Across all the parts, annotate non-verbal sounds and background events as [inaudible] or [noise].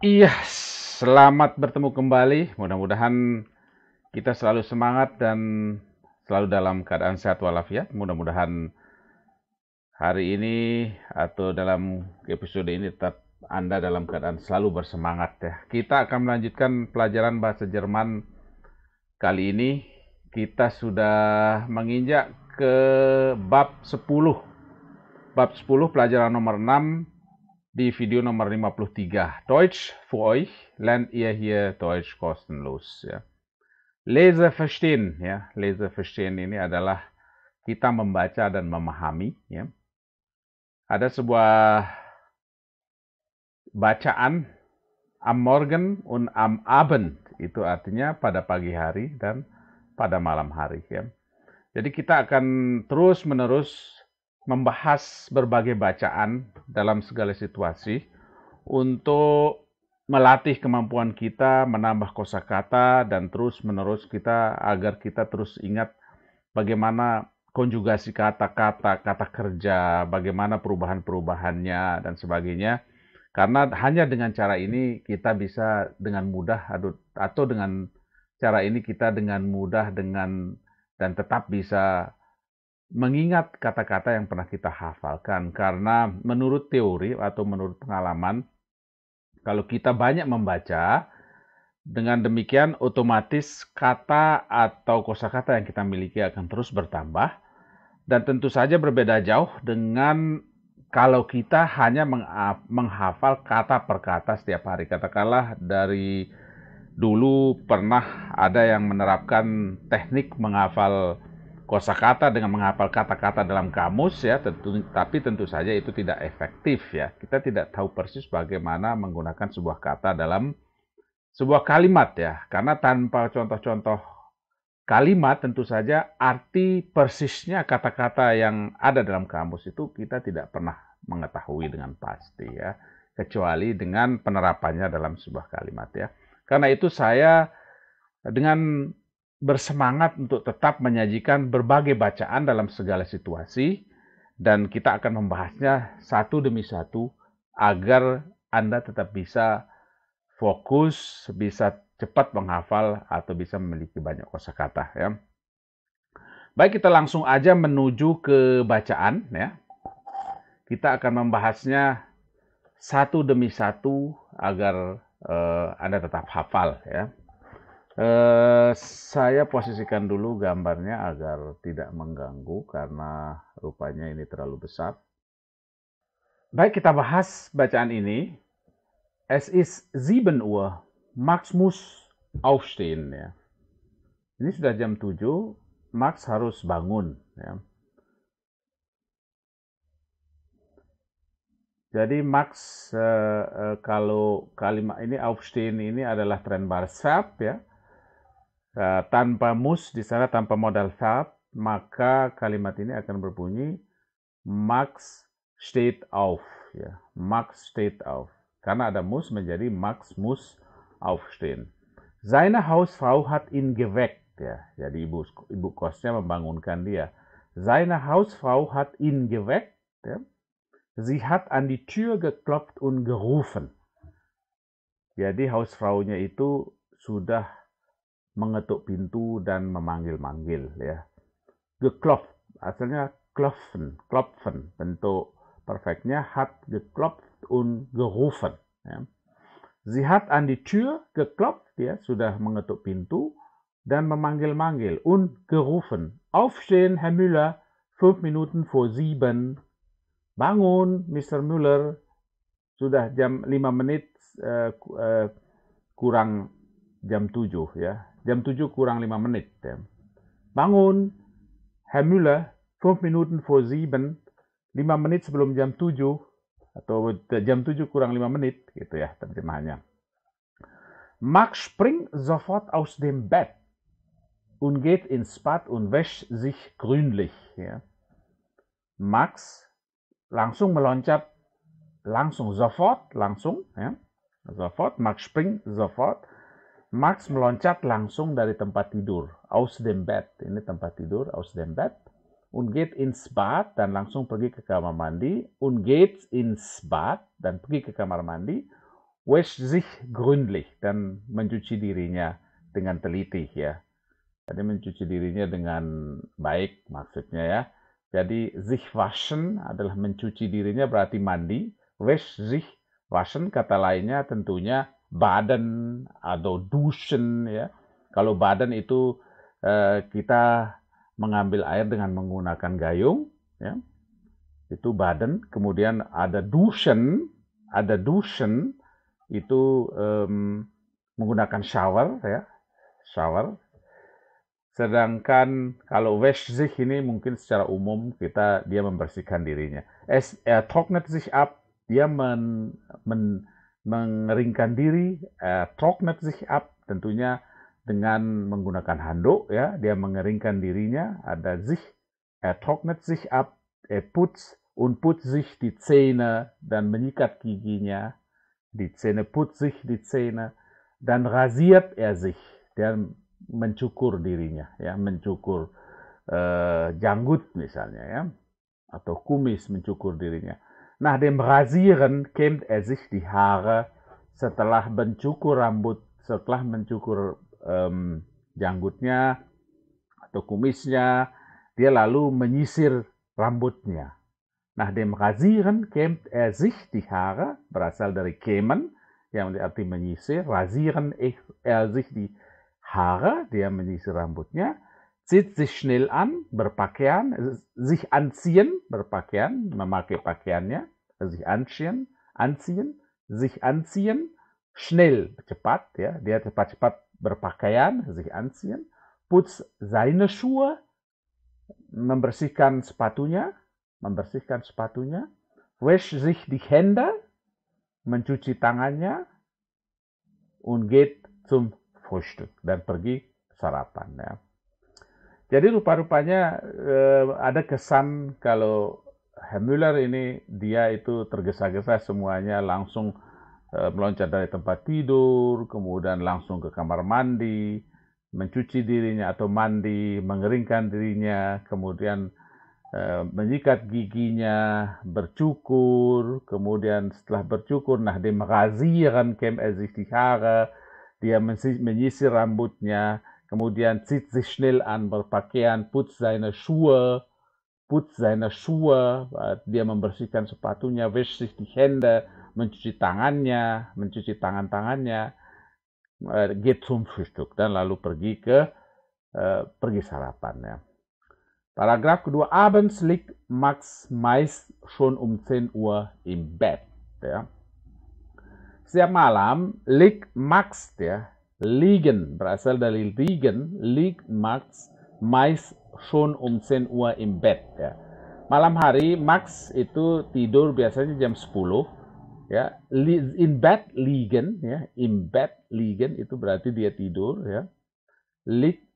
Iya, selamat bertemu kembali. Mudah-mudahan kita selalu semangat dan selalu dalam keadaan sehat walafiat. Mudah-mudahan hari ini atau dalam episode ini tetap Anda dalam keadaan selalu bersemangat ya. Kita akan melanjutkan pelajaran bahasa Jerman kali ini. Kita sudah menginjak ke bab 10. Bab 10 pelajaran nomor 6 di Video nomor 53. Deutsch für euch lernt ihr hier Deutsch kostenlos. Ya. Lese verstehen, ya. Lese verstehen ini adalah kita membaca dan memahami. Ya. Ada sebuah bacaan am Morgen und am Abend. Itu artinya pada pagi hari dan pada malam hari. Ya. Jadi kita akan terus-menerus membahas berbagai bacaan dalam segala situasi untuk melatih kemampuan kita menambah kosakata dan terus-menerus kita agar kita terus ingat bagaimana konjugasi kata-kata, kata kerja, bagaimana perubahan-perubahannya dan sebagainya. Karena hanya dengan cara ini kita bisa dengan mudah atau dengan cara ini kita dengan mudah dengan dan tetap bisa mengingat kata-kata yang pernah kita hafalkan karena menurut teori atau menurut pengalaman kalau kita banyak membaca dengan demikian otomatis kata atau kosakata yang kita miliki akan terus bertambah dan tentu saja berbeda jauh dengan kalau kita hanya menghafal kata per kata setiap hari katakanlah dari dulu pernah ada yang menerapkan teknik menghafal Kosa kata dengan menghafal kata-kata dalam kamus ya tentu tapi tentu saja itu tidak efektif ya kita tidak tahu persis bagaimana menggunakan sebuah kata dalam sebuah kalimat ya karena tanpa contoh-contoh kalimat tentu saja arti persisnya kata-kata yang ada dalam kamus itu kita tidak pernah mengetahui dengan pasti ya kecuali dengan penerapannya dalam sebuah kalimat ya karena itu saya dengan bersemangat untuk tetap menyajikan berbagai bacaan dalam segala situasi dan kita akan membahasnya satu demi satu agar Anda tetap bisa fokus, bisa cepat menghafal atau bisa memiliki banyak kosakata ya. Baik, kita langsung aja menuju ke bacaan ya. Kita akan membahasnya satu demi satu agar uh, Anda tetap hafal ya. Eh, saya posisikan dulu gambarnya agar tidak mengganggu karena rupanya ini terlalu besar. Baik, kita bahas bacaan ini. Es ist 7 Uhr. Max muss aufstehen. Ya. Ini sudah jam 7, Max harus bangun. Ya. Jadi Max eh, eh, kalau kalimat ini aufstehen ini adalah tren bar ya Eh, tanpa mus di sana tanpa modal verb maka kalimat ini akan berbunyi Max steht auf ya Max steht auf karena ada mus menjadi Max muss aufstehen seine Hausfrau hat ihn geweckt ya jadi ibu ibu kosnya membangunkan dia seine Hausfrau hat ihn geweckt ya. sie hat an die Tür geklopft und gerufen jadi Hausfraunya itu sudah mengetuk pintu dan memanggil-manggil ya. Geklop asalnya klopfen, klopfen, bentuk perfectnya hat geklopft und gerufen. Ya. Sie hat an die Tür geklopft, ya, sudah mengetuk pintu dan memanggil-manggil und gerufen. Aufstehen, Herr Müller, fünf Minuten vor sieben. Bangun, Mr. Müller, sudah jam lima menit uh, uh, kurang jam tujuh ya jam 7 kurang 5 menit. Bangun, Herr Müller, 5 Minuten vor 7, 5 menit sebelum jam 7, atau jam 7 kurang 5 menit, gitu ya terjemahannya. Max springt sofort aus dem Bett und geht ins Bad und wäscht sich grünlich. Ya. Max langsung meloncat, langsung sofort, langsung, ya. sofort, Max springt sofort Max meloncat langsung dari tempat tidur, aus dem Bett. Ini tempat tidur, aus dem Bett. Und geht ins Bad dan langsung pergi ke kamar mandi. Und geht ins Bad dan pergi ke kamar mandi. Wäscht sich gründlich dan mencuci dirinya dengan teliti ya. Jadi mencuci dirinya dengan baik maksudnya ya. Jadi sich waschen adalah mencuci dirinya berarti mandi. Wäscht sich waschen kata lainnya tentunya badan atau duschen ya. Kalau badan itu eh, kita mengambil air dengan menggunakan gayung ya. Itu badan, kemudian ada duschen, ada duschen itu um, menggunakan shower ya, shower. Sedangkan kalau wäscht ini mungkin secara umum kita dia membersihkan dirinya. Es er trocknet sich ab, dia men, men mengeringkan diri, eh, trocknet sich ab, tentunya dengan menggunakan handuk, ya, dia mengeringkan dirinya, ada sich, eh, er trocknet sich ab, er eh, putz und putz sich die Zähne, dan menyikat giginya, die Zähne putz sich die Zähne, dan rasiert er ya, sich, dia mencukur dirinya, ya, mencukur eh, janggut misalnya, ya, atau kumis mencukur dirinya. Nach dem Rasieren kämmt er sich die Haare setelah mencukur rambut, setelah mencukur um, janggutnya atau kumisnya, dia lalu menyisir rambutnya. Nach dem Rasieren kämmt er sich die Haare, berasal dari kemen yang berarti menyisir. Rasieren er eh, sich die Haare, dia menyisir rambutnya. zieht sich schnell an, berpakaian, sich anziehen, berpakaian, man mag pakaian ja, also sich anziehen, anziehen, sich anziehen, schnell, cepat, ja, der cepat cepat berpakaian, sich anziehen, putz seine Schuhe, membersihkan sepatunya, membersihkan sepatunya, wäscht sich die Hände, mencuci tangannya, und geht zum Frühstück, dann pergi sarapan, ja. Jadi rupa-rupanya eh, ada kesan kalau Müller ini dia itu tergesa-gesa semuanya langsung eh, meloncat dari tempat tidur, kemudian langsung ke kamar mandi, mencuci dirinya atau mandi, mengeringkan dirinya, kemudian eh, menyikat giginya, bercukur, kemudian setelah bercukur, nah dia kan kem Haare, dia menyisir rambutnya, Kemudian zieht sich schnell an berpakaian, putz seine Schuhe, putz seine Schuhe, dia membersihkan sepatunya, wäscht sich die Hände, mencuci tangannya, mencuci tangan-tangannya, äh, geht zum Frühstück dan lalu pergi ke äh, pergi sarapan ya. Paragraf kedua, abends liegt Max meist schon um 10 Uhr im Bett. Ya. Setiap malam liegt Max ya, Liegen berasal dari liegen, liegt Max, meist schon um 10 Uhr im Bett. Ya. Malam hari Max itu tidur biasanya jam 10 ya. In bed liegen ya, in bed liegen itu berarti dia tidur ya. Liegt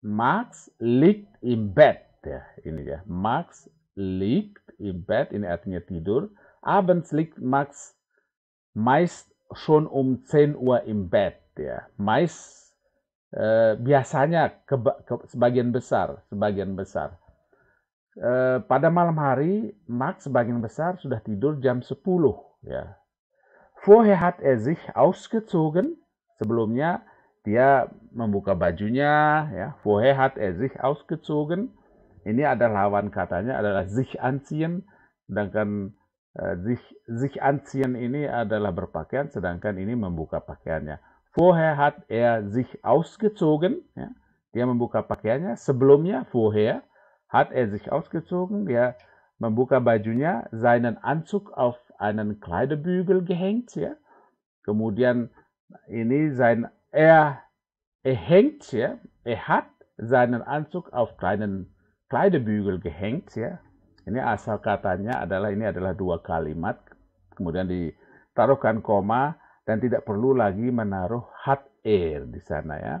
Max liegt im Bett ya ini ya. Max liegt im Bett ini artinya tidur. Abends liegt Max meist schon um 10 Uhr im Bett Gitu ya mais e, biasanya ke, ke, sebagian besar sebagian besar E, pada malam hari Max sebagian besar sudah tidur jam 10 ya vorher hat er sich ausgezogen sebelumnya dia membuka bajunya ya vorher hat er sich ausgezogen ini ada lawan katanya adalah sich anziehen sedangkan eh, sich, sich anziehen ini adalah berpakaian, sedangkan ini membuka pakaiannya. Vorher hat er sich ausgezogen. Ja? Dia membuka pakaiannya. Sebelumnya, vorher, hat er sich ausgezogen. Dia membuka bajunya, seinen Anzug auf einen Kleiderbügel gehängt. Ja? Kemudian ini sein, er, er hängt, ja? er hat seinen Anzug auf kleinen Kleidebügel gehängt. Ja? Ini asal katanya adalah, ini adalah dua kalimat. Kemudian ditaruhkan koma, dan tidak perlu lagi menaruh hat air di sana ya.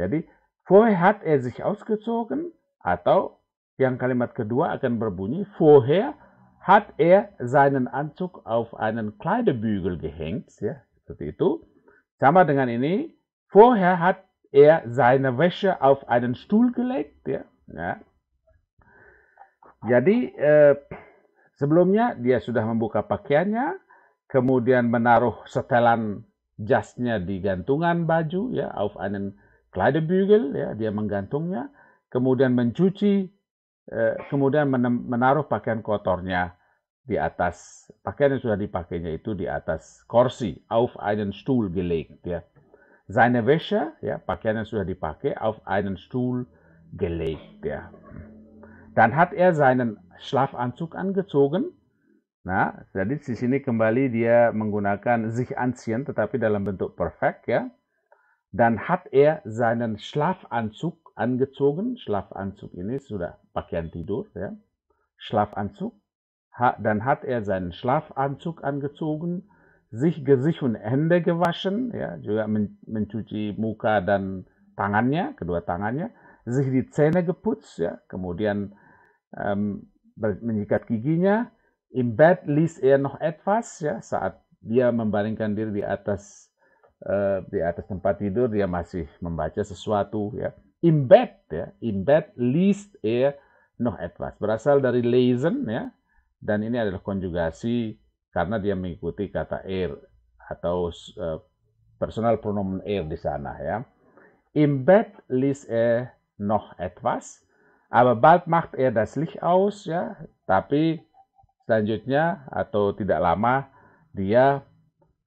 Jadi vorher hat er sich ausgezogen atau yang kalimat kedua akan berbunyi vorher hat er seinen Anzug auf einen Kleiderbügel gehängt ya seperti itu. Sama dengan ini vorher hat er seine Wäsche auf einen Stuhl gelegt ya. ya. Jadi eh, sebelumnya dia sudah membuka pakaiannya kemudian menaruh setelan jasnya di gantungan baju ya auf einen Kleiderbügel ya dia menggantungnya kemudian mencuci eh, kemudian menaruh pakaian kotornya di atas pakaian yang sudah dipakainya itu di atas kursi auf einen Stuhl gelegt ya seine Wäsche ya pakaian yang sudah dipakai auf einen Stuhl gelegt ya. dan hat er seinen Schlafanzug angezogen Nah, jadi di sini kembali dia menggunakan sich anziehen tetapi dalam bentuk perfect ya. dan hat er seinen Schlafanzug angezogen. Schlafanzug ini sudah pakaian tidur ya. Schlafanzug. Ha, dann hat er seinen Schlafanzug angezogen, sich Gesicht und Hände gewaschen, ya, juga men mencuci muka dan tangannya, kedua tangannya, sich die Zähne geputzt, ya, kemudian um, menyikat giginya, Im Bett ließ er noch etwas ya saat dia membaringkan diri di atas uh, di atas tempat tidur dia masih membaca sesuatu ya. In bed, ya, in bed liest er noch etwas. Berasal dari lesen ya dan ini adalah konjugasi karena dia mengikuti kata er atau uh, personal pronomen er di sana ya. In bed ließ er noch etwas, aber bald macht er das Licht aus ya, tapi Selanjutnya atau tidak lama dia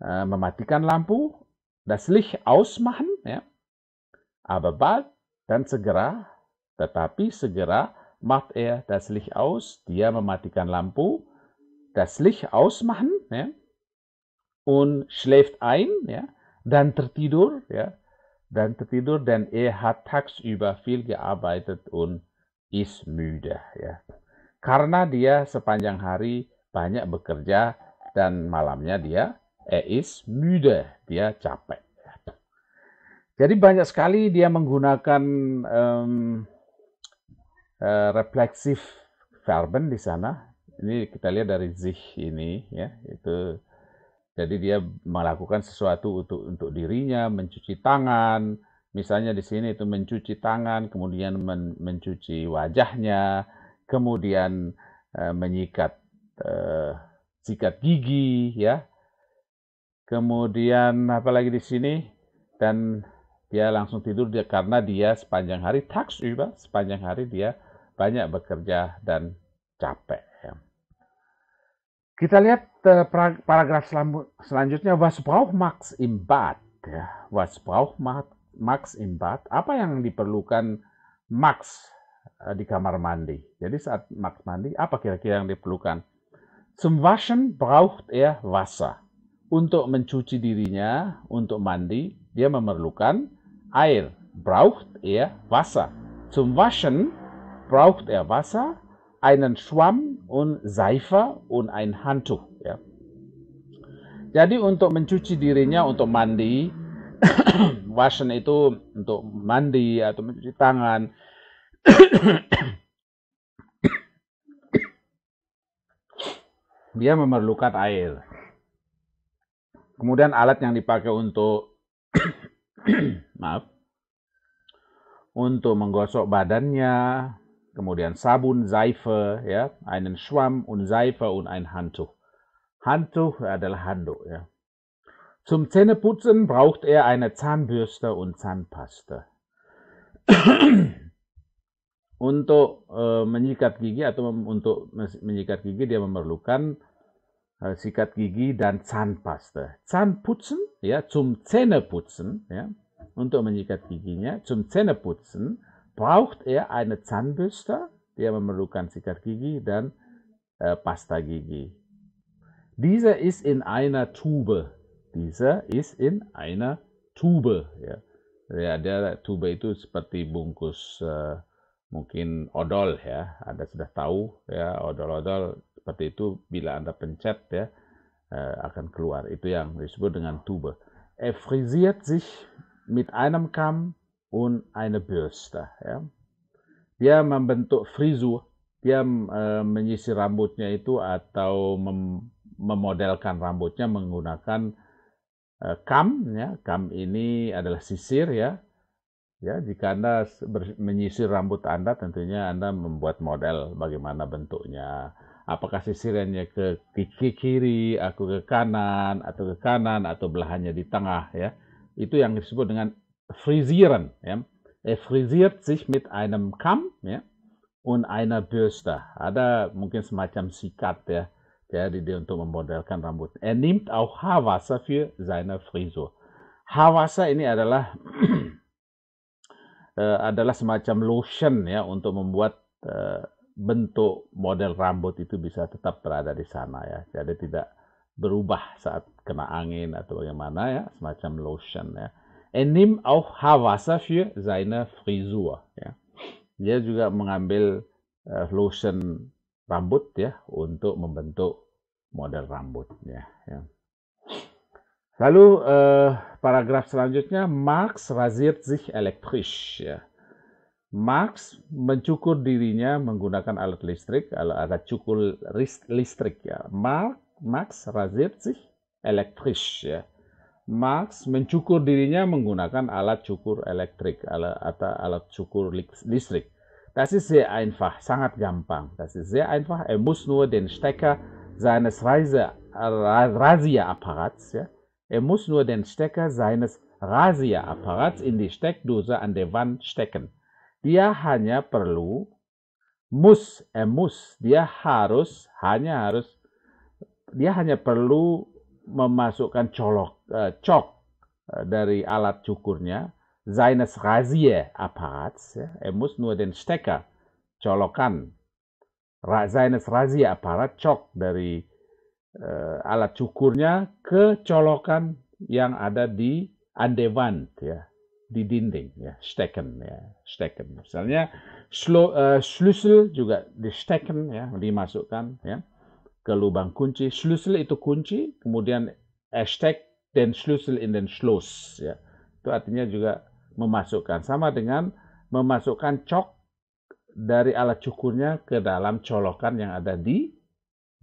uh, mematikan lampu, das Licht ausmachen, ya. Aber bald dan segera, tetapi segera mat er ya, das Licht aus, dia mematikan lampu, das Licht ausmachen, ya. Und schläft ein, ya, dan tertidur, ya, dan tertidur, dan er hat tagsüber viel gearbeitet und ist müde, ya karena dia sepanjang hari banyak bekerja dan malamnya dia eis eh, müde, dia capek. Jadi banyak sekali dia menggunakan um, uh, refleksif verben di sana. Ini kita lihat dari zih ini ya, itu jadi dia melakukan sesuatu untuk untuk dirinya, mencuci tangan, misalnya di sini itu mencuci tangan, kemudian men, mencuci wajahnya, kemudian uh, menyikat uh, sikat gigi ya. Kemudian apalagi di sini dan dia langsung tidur dia karena dia sepanjang hari juga iya sepanjang hari dia banyak bekerja dan capek. Ya. Kita lihat eh, paragraf selanjutnya was braucht Max im Bad? Ya, was braucht Max im Bad? Apa yang diperlukan Max Eh, di kamar mandi. Jadi saat Max mandi, apa kira-kira yang diperlukan? Zum Waschen braucht er Wasser. Untuk mencuci dirinya, untuk mandi, dia memerlukan air. Braucht er Wasser. Zum Waschen braucht er Wasser, einen Schwamm und Seife und ein Handtuch. Ya. Jadi untuk mencuci dirinya, untuk mandi, [clears throat] waschen itu untuk mandi atau mencuci tangan, [coughs] dia memerlukan air. Kemudian alat yang dipakai untuk [coughs] maaf untuk menggosok badannya, kemudian sabun, Seife, ya, einen Schwamm und Seife und ein Handtuch. Handtuch adalah handuk, ya. Zum Zähneputzen braucht er eine Zahnbürste und Zahnpasta. [coughs] untuk uh, menyikat gigi atau untuk menyikat gigi dia memerlukan uh, sikat gigi dan Zahnpasta. Zahnputzen ya zum Zähneputzen ya, untuk menyikat giginya zum Zähneputzen braucht er eine Zahnbürste, dia memerlukan sikat gigi dan uh, pasta gigi. Diese ist in einer Tube. diese ist in einer Tube. Ya, ya dia, tube itu seperti bungkus uh, mungkin odol ya, Anda sudah tahu ya odol-odol seperti itu bila Anda pencet ya eh, akan keluar. Itu yang disebut dengan Tube. Er frisiert sich mit einem Kamm und einer Bürste. Ya. Dia membentuk frizu, dia uh, menyisir rambutnya itu atau mem, memodelkan rambutnya menggunakan uh, eh, kam. Ya. Kam ini adalah sisir ya, Ya, jika Anda menyisir rambut Anda, tentunya Anda membuat model bagaimana bentuknya. Apakah sisirannya ke, kiri kiri, aku ke kanan, atau ke kanan, atau belahannya di tengah, ya. Itu yang disebut dengan frisieren, ya. Er eh, frisiert sich mit einem Kamm, ya, und einer Bürste. Ada mungkin semacam sikat, ya, Jadi ya, dia untuk memodelkan rambut. Er nimmt auch Haarwasser für seine Frisur. Haarwasser ini adalah [clears throat] Eh, adalah semacam lotion ya untuk membuat eh, bentuk model rambut itu bisa tetap berada di sana ya. Jadi tidak berubah saat kena angin atau bagaimana ya, semacam lotion ya. Er nimmt auch Haarwasser für seine Frisur ya. Dia juga mengambil eh, lotion rambut ya untuk membentuk model rambutnya ya. Lalu uh, paragraf selanjutnya Marx rasiert sich elektrisch. Ya. Marx mencukur dirinya menggunakan alat listrik, alat cukur listrik ya. Marx, Marx rasiert sich elektrisch ya. Marx mencukur dirinya menggunakan alat cukur elektrik alat, atau alat cukur listrik. Das ist sehr einfach, sangat gampang. Das ist sehr einfach. Er muss nur den Stecker seines Reise, Rasierapparats, Er muss nur den Stecker seines Rasierapparats in die Steckdose an der Wand stecken. Dia hanya perlu muss, er muss, dia harus, hanya harus, dia hanya perlu memasukkan colok, uh, cok uh, dari alat cukurnya seines Rasierapparats. Ja? Er muss nur den Stecker colokan. Ra seines Rasierapparat cok dari uh, alat cukurnya ke colokan yang ada di andevant ya di dinding ya steken ya steken misalnya slo, uh, eh, slusel juga di steken ya dimasukkan ya ke lubang kunci slusel itu kunci kemudian hashtag dan slusel in dan slus ya itu artinya juga memasukkan sama dengan memasukkan cok dari alat cukurnya ke dalam colokan yang ada di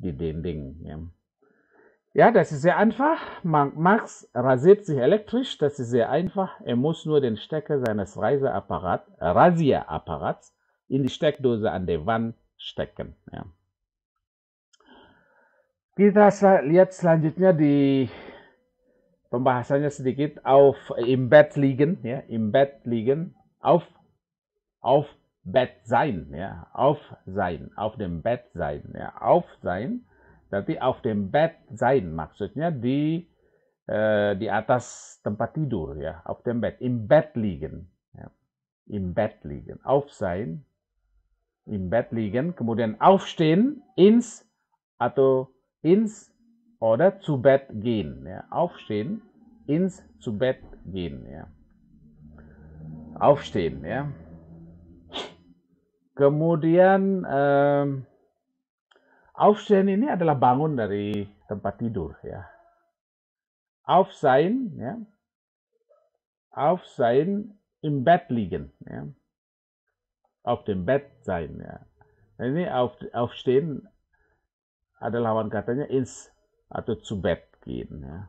di dinding ya. Ja, das ist sehr einfach. Max rasiert sich elektrisch. Das ist sehr einfach. Er muss nur den Stecker seines Reiseapparat, Rasierapparats in die Steckdose an der Wand stecken. Ja. Kita lihat selanjutnya di pembahasannya sedikit auf im Bett liegen, ja, im Bett liegen, auf auf Bett sein, ja, auf sein, auf dem Bett sein, ja, auf sein berarti off the bed zain maksudnya di eh, di atas tempat tidur ya auf dem Bett im Bett liegen ja. im Bett liegen auf sein im Bett liegen kemudian aufstehen ins atau ins oder zu Bett gehen ya. aufstehen ins zu Bett gehen ya. aufstehen ya kemudian eh, Aufstehen ini adalah bangun dari tempat tidur ya. Aufsein ya. Aufsein im Bett liegen ya. Auf dem Bett sein ya. Nah, ini auf, aufstehen adalah lawan katanya ins atau zu Bett gehen ya.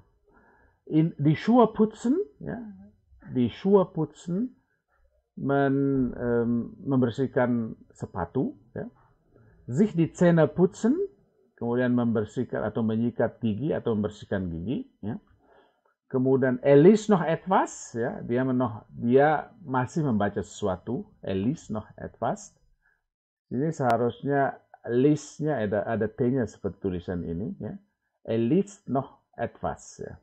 In, die Schuhe putzen ya. Die Schuhe putzen men, um, membersihkan sepatu ya sich die Zähne putzen, kemudian membersihkan atau menyikat gigi atau membersihkan gigi, ya. Kemudian Elis noch etwas, ya, dia menoh, dia masih membaca sesuatu, Elis noch etwas. Ini seharusnya listnya ada ada T-nya seperti tulisan ini, ya. Elis noch etwas, ya.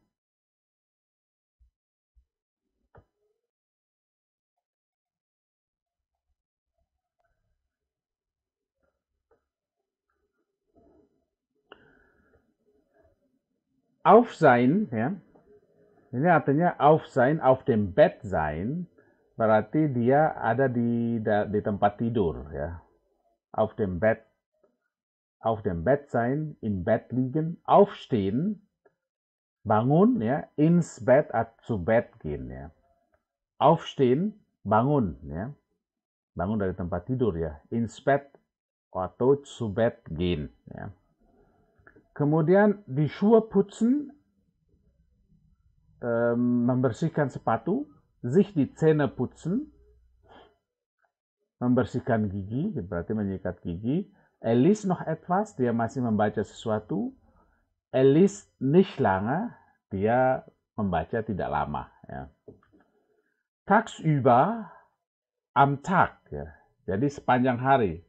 auf sein ya. Ini artinya auf sein, auf dem Bett sein, berarti dia ada di di tempat tidur ya. Auf dem Bett auf dem Bett sein, im Bett liegen, aufstehen, bangun ya, ins Bett atau zu Bett gehen ya. Aufstehen, bangun ya. Bangun dari tempat tidur ya, ins Bett atau zu Bett gehen ya. Kemudian di Schuhe putzen, um, membersihkan sepatu, sich di Zähne putzen, membersihkan gigi, berarti menyikat gigi. Elis noch etwas, dia masih membaca sesuatu. Elis nicht lange, dia membaca tidak lama. Ya. Tagsüber am Tag, ya. jadi sepanjang hari.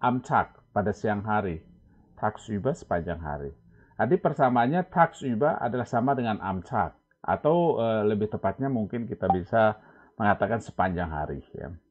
Am Tag, pada siang hari taksuba sepanjang hari. Nanti persamaannya taksuba adalah sama dengan amcak atau e, lebih tepatnya mungkin kita bisa mengatakan sepanjang hari ya.